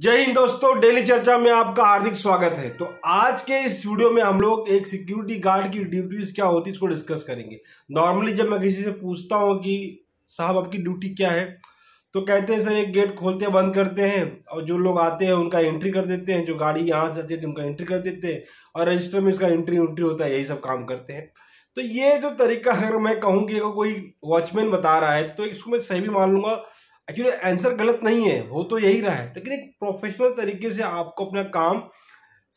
जय हिंद दोस्तों डेली चर्चा में आपका हार्दिक स्वागत है तो आज के इस वीडियो में हम लोग एक सिक्योरिटी गार्ड की ड्यूटीज क्या होती है इसको डिस्कस करेंगे नॉर्मली जब मैं किसी से पूछता हूँ कि साहब आपकी ड्यूटी क्या है तो कहते हैं सर एक गेट खोलते बंद करते हैं और जो लोग आते हैं उनका एंट्री कर देते हैं जो गाड़ी यहाँ से आती है तो उनका एंट्री कर देते हैं और रजिस्टर में इसका एंट्री उंट्री होता है यही सब काम करते हैं तो ये जो तरीका अगर मैं कहूँ कि कोई वॉचमैन बता रहा है तो इसको मैं सही भी मान लूंगा एक्चुअली आंसर गलत नहीं है हो तो यही रहा है लेकिन एक प्रोफेशनल तरीके से आपको अपना काम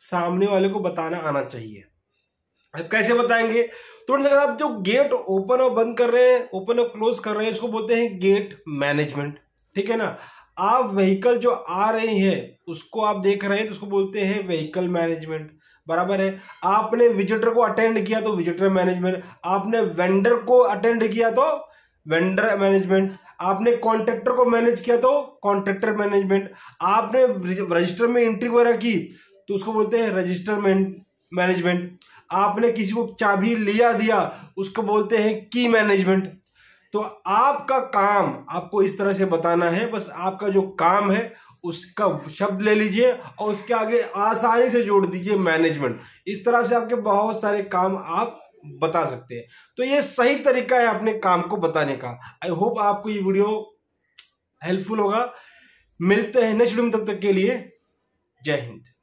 सामने वाले को बताना आना चाहिए अब कैसे बताएंगे तो अगर आप जो गेट ओपन और बंद कर रहे हैं ओपन और क्लोज कर रहे हैं उसको बोलते हैं गेट मैनेजमेंट ठीक है ना आप व्हीकल जो आ रहे हैं उसको आप देख रहे हैं तो उसको बोलते हैं व्हीकल मैनेजमेंट बराबर है आपने विजिटर को अटेंड किया तो विजिटर मैनेजमेंट आपने वेंडर को अटेंड किया तो वेंडर मैनेजमेंट आपने कॉन्ट्रैक्टर को मैनेज किया तो कॉन्ट्रेक्टर मैनेजमेंट आपने रजिस्टर में एंट्री वगैरह की तो उसको बोलते हैं रजिस्टर मैनेजमेंट आपने किसी को चाबी लिया दिया उसको बोलते हैं की मैनेजमेंट तो आपका काम आपको इस तरह से बताना है बस आपका जो काम है उसका शब्द ले लीजिए और उसके आगे आसानी से जोड़ दीजिए मैनेजमेंट इस तरह से आपके बहुत सारे काम आप बता सकते हैं तो ये सही तरीका है अपने काम को बताने का आई होप आपको ये वीडियो हेल्पफुल होगा मिलते हैं नेक्स्ट वीडियो में तब तक के लिए जय हिंद